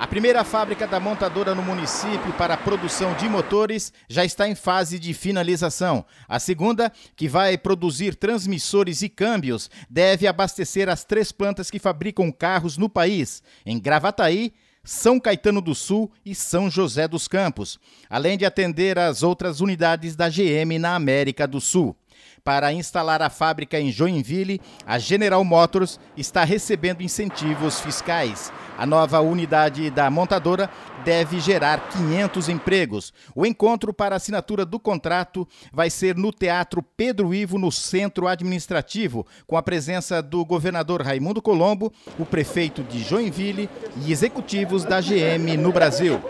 A primeira fábrica da montadora no município para a produção de motores já está em fase de finalização. A segunda, que vai produzir transmissores e câmbios, deve abastecer as três plantas que fabricam carros no país, em Gravataí, são Caetano do Sul e São José dos Campos, além de atender às outras unidades da GM na América do Sul. Para instalar a fábrica em Joinville, a General Motors está recebendo incentivos fiscais. A nova unidade da montadora deve gerar 500 empregos. O encontro para assinatura do contrato vai ser no Teatro Pedro Ivo, no Centro Administrativo, com a presença do governador Raimundo Colombo, o prefeito de Joinville e executivos da GM no Brasil.